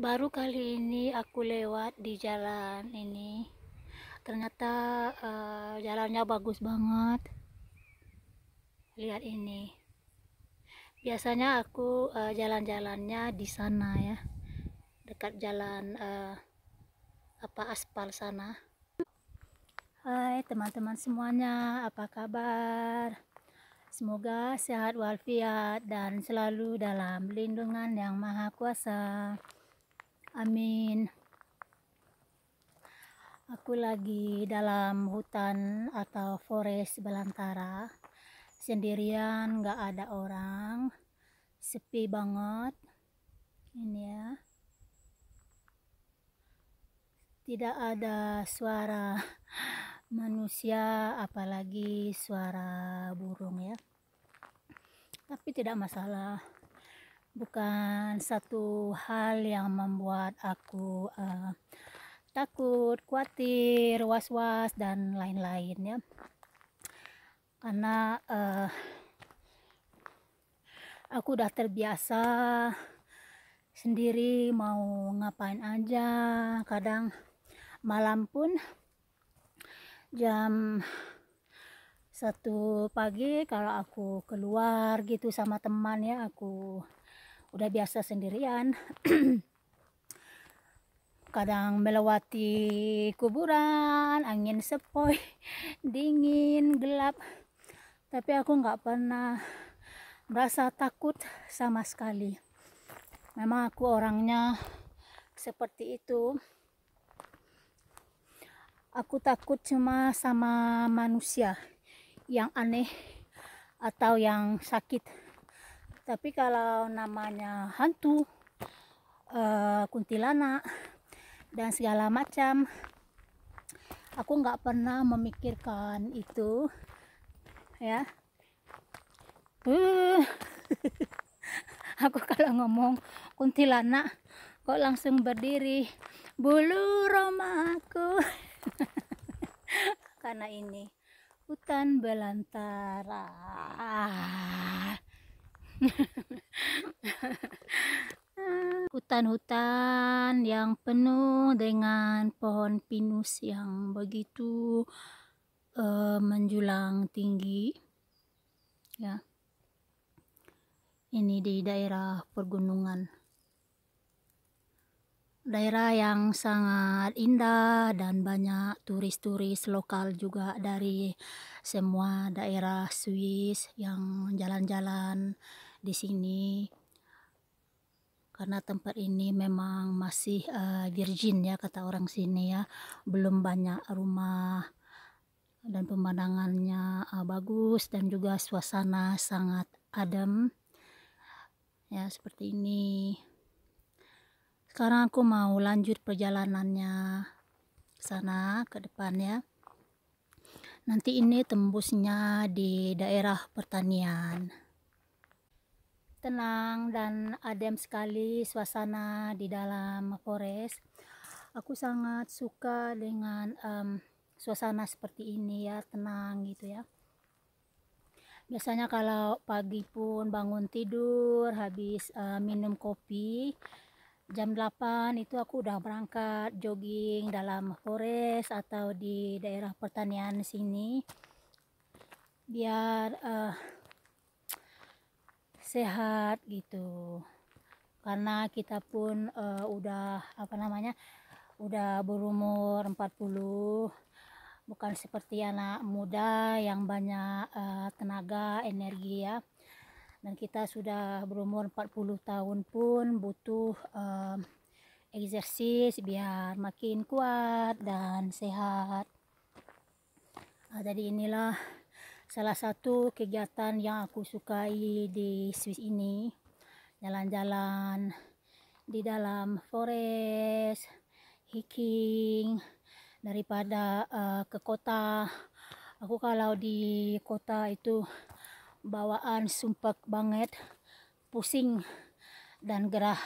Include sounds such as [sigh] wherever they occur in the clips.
baru kali ini aku lewat di jalan ini ternyata uh, jalannya bagus banget lihat ini biasanya aku uh, jalan-jalannya di sana ya dekat jalan uh, apa aspal sana Hai teman-teman semuanya apa kabar semoga sehat walafiat dan selalu dalam lindungan yang maha kuasa Amin. Aku lagi dalam hutan atau forest belantara. Sendirian, nggak ada orang. Sepi banget. Ini ya. Tidak ada suara [laughs] manusia, apalagi suara burung ya. Tapi tidak masalah bukan satu hal yang membuat aku uh, takut, khawatir, was-was dan lain-lain ya. Karena uh, aku udah terbiasa sendiri mau ngapain aja, kadang malam pun jam satu pagi kalau aku keluar gitu sama teman ya aku udah biasa sendirian [clears throat] kadang melewati kuburan angin sepoi [laughs] dingin gelap tapi aku nggak pernah merasa takut sama sekali memang aku orangnya seperti itu aku takut cuma sama manusia yang aneh atau yang sakit tapi kalau namanya hantu uh, kuntilanak dan segala macam aku nggak pernah memikirkan itu ya uh. [laughs] aku kalau ngomong kuntilanak kok langsung berdiri bulu romaku [laughs] karena ini hutan belantara ah. [laughs] Hutan-hutan yang penuh dengan pohon pinus yang begitu uh, menjulang tinggi. Ya. Ini di daerah pergunungan. Daerah yang sangat indah dan banyak turis-turis lokal juga dari semua daerah Swiss yang jalan-jalan di sini karena tempat ini memang masih uh, virgin ya kata orang sini ya belum banyak rumah dan pemandangannya uh, bagus dan juga suasana sangat adem ya seperti ini sekarang aku mau lanjut perjalanannya sana ke depan ya nanti ini tembusnya di daerah pertanian tenang dan adem sekali suasana di dalam forest aku sangat suka dengan um, suasana seperti ini ya tenang gitu ya biasanya kalau pagi pun bangun tidur habis uh, minum kopi jam 8 itu aku udah berangkat jogging dalam forest atau di daerah pertanian sini biar uh, sehat gitu karena kita pun uh, udah apa namanya udah berumur 40 bukan seperti anak muda yang banyak uh, tenaga energi ya dan kita sudah berumur 40 tahun pun butuh um, eksersis biar makin kuat dan sehat nah, jadi inilah salah satu kegiatan yang aku sukai di Swiss ini jalan-jalan di dalam forest hiking daripada uh, ke kota aku kalau di kota itu bawaan sumpah banget pusing dan gerah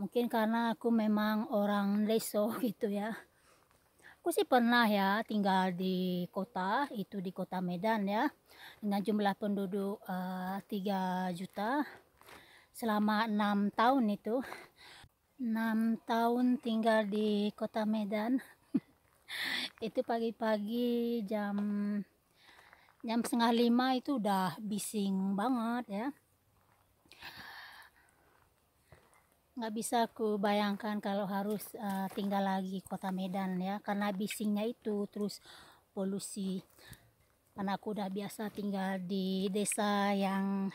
mungkin karena aku memang orang leso [laughs] gitu ya aku sih pernah ya tinggal di kota itu di kota Medan ya dengan jumlah penduduk uh, eh, 3 juta selama enam tahun itu enam tahun tinggal di kota Medan [laughs] itu pagi-pagi jam jam setengah lima itu udah bising banget ya nggak bisa aku bayangkan kalau harus uh, tinggal lagi kota Medan ya karena bisingnya itu terus polusi karena aku udah biasa tinggal di desa yang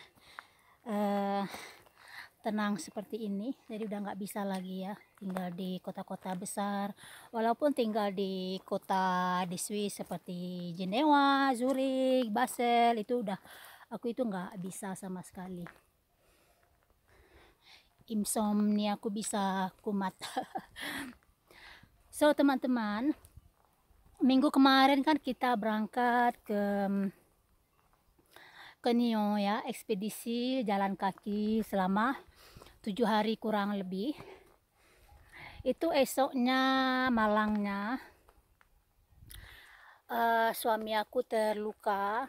uh, tenang seperti ini jadi udah nggak bisa lagi ya tinggal di kota-kota besar walaupun tinggal di kota di Swiss seperti Jenewa, Zurich, Basel itu udah aku itu nggak bisa sama sekali insomnia aku bisa kumat [laughs] so teman-teman minggu kemarin kan kita berangkat ke mm, ke Nio ya ekspedisi jalan kaki selama tujuh hari kurang lebih itu esoknya malangnya uh, suami aku terluka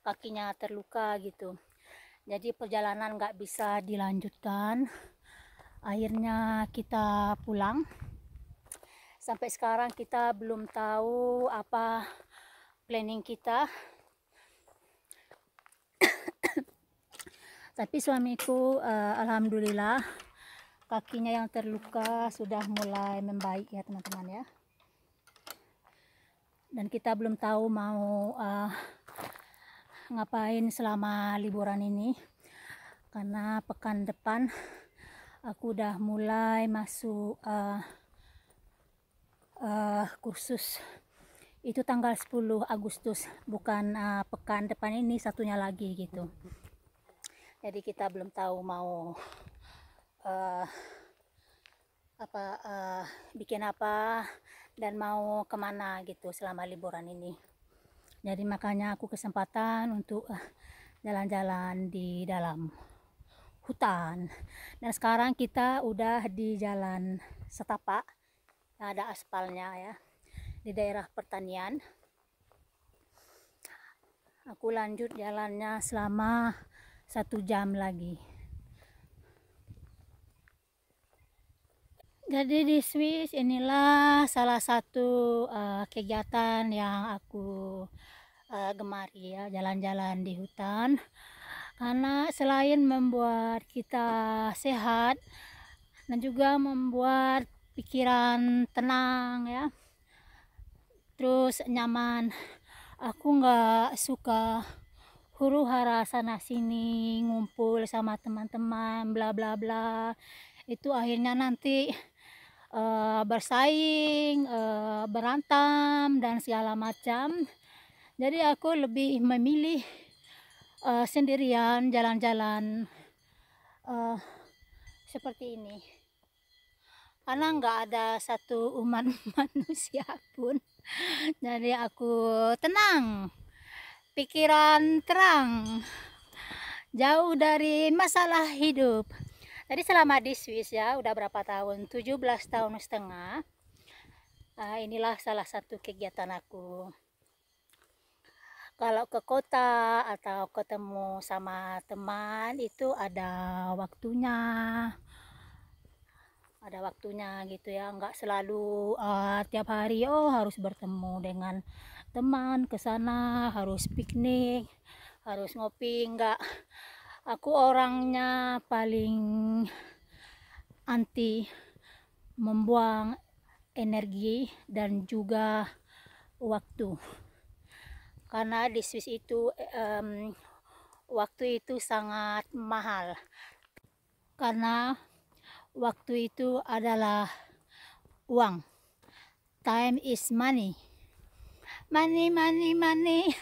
kakinya terluka gitu jadi perjalanan nggak bisa dilanjutkan akhirnya kita pulang sampai sekarang kita belum tahu apa planning kita [coughs] tapi suamiku uh, alhamdulillah kakinya yang terluka sudah mulai membaik ya teman-teman ya dan kita belum tahu mau uh, ngapain selama liburan ini karena pekan depan aku udah mulai masuk uh, uh, kursus itu tanggal 10 Agustus bukan uh, pekan depan ini satunya lagi gitu jadi kita belum tahu mau uh, apa uh, bikin apa dan mau kemana gitu selama liburan ini jadi makanya aku kesempatan untuk eh, jalan-jalan di dalam hutan dan nah, sekarang kita udah di jalan setapak ada aspalnya ya di daerah pertanian aku lanjut jalannya selama satu jam lagi jadi di Swiss inilah salah satu uh, kegiatan yang aku uh, gemari ya jalan-jalan di hutan karena selain membuat kita sehat dan juga membuat pikiran tenang ya terus nyaman aku nggak suka huru hara sana sini ngumpul sama teman-teman bla bla bla itu akhirnya nanti Eh, bersaing, eh, berantem dan segala macam. Jadi aku lebih memilih eh, sendirian jalan-jalan seperti ini. Karena nggak ada satu umat [laughs] manusia pun. Jadi aku tenang, pikiran terang, jauh dari masalah hidup. Jadi selama di Swiss ya, udah berapa tahun? 17 tahun setengah. Uh, inilah salah satu kegiatan aku. Kalau ke kota atau ketemu sama teman itu ada waktunya. Ada waktunya gitu ya, nggak selalu uh, tiap hari oh harus bertemu dengan teman ke sana, harus piknik, harus ngopi, nggak aku orangnya paling anti membuang energi dan juga waktu karena di Swiss itu um, waktu itu sangat mahal karena waktu itu adalah uang time is money money money money [laughs]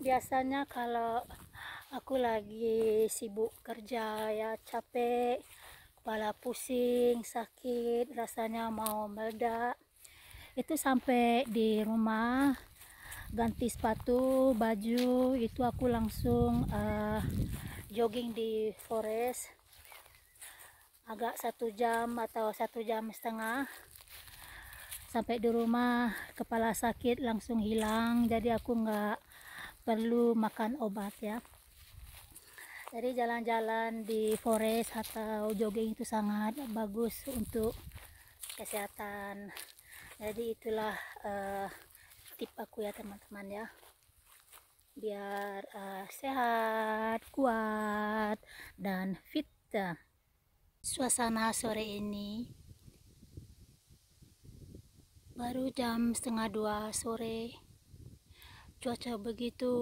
biasanya kalau aku lagi sibuk kerja ya capek kepala pusing sakit rasanya mau meledak itu sampai di rumah ganti sepatu baju itu aku langsung uh, jogging di forest agak satu jam atau satu jam setengah sampai di rumah kepala sakit langsung hilang jadi aku nggak perlu makan obat ya jadi jalan-jalan di forest atau jogging itu sangat bagus untuk kesehatan jadi itulah uh, tip aku ya teman-teman ya biar uh, sehat kuat dan fit ya. suasana sore ini baru jam setengah dua sore cuaca begitu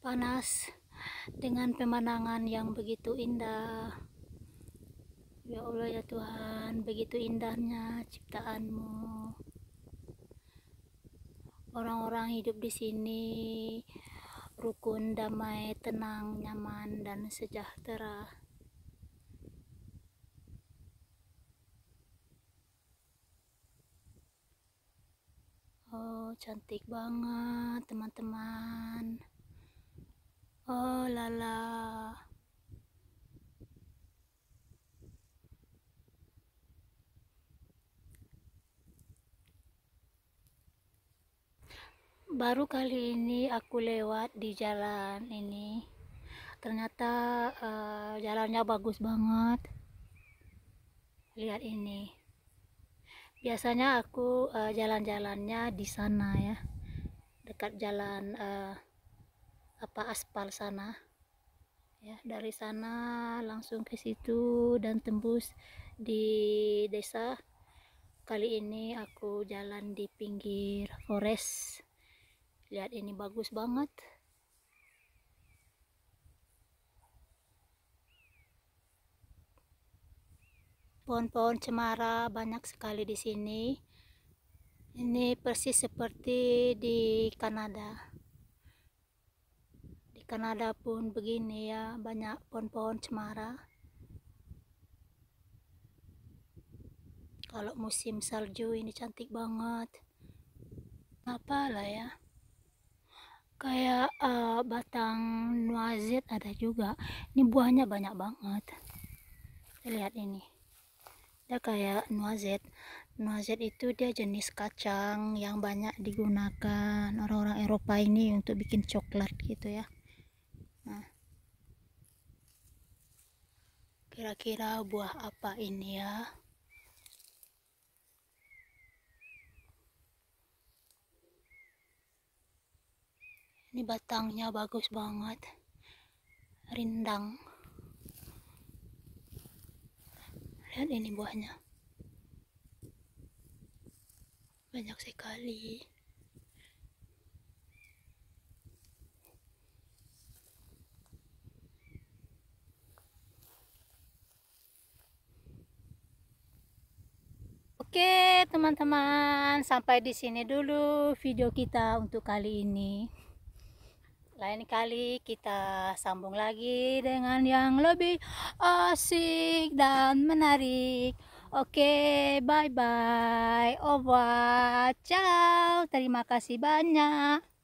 panas dengan pemandangan yang begitu indah ya Allah ya Tuhan begitu indahnya ciptaanmu orang-orang hidup di sini rukun damai tenang nyaman dan sejahtera Oh, cantik banget, teman-teman. Oh, lala. Baru kali ini aku lewat di jalan ini. Ternyata uh, jalannya bagus banget. Lihat ini biasanya aku uh, jalan-jalannya di sana ya dekat jalan uh, apa aspal sana ya dari sana langsung ke situ dan tembus di desa kali ini aku jalan di pinggir forest lihat ini bagus banget pohon-pohon cemara banyak sekali di sini ini persis seperti di Kanada di Kanada pun begini ya banyak pohon-pohon cemara kalau musim salju ini cantik banget apalah ya kayak uh, batang nuazit ada juga ini buahnya banyak banget lihat ini ya kayak noisette noisette itu dia jenis kacang yang banyak digunakan orang-orang Eropa ini untuk bikin coklat gitu ya nah kira-kira buah apa ini ya ini batangnya bagus banget rindang lihat ini buahnya banyak sekali Oke teman-teman sampai di sini dulu video kita untuk kali ini lain kali kita sambung lagi dengan yang lebih asik dan menarik. Oke, okay, bye-bye. Over. Ciao. Terima kasih banyak.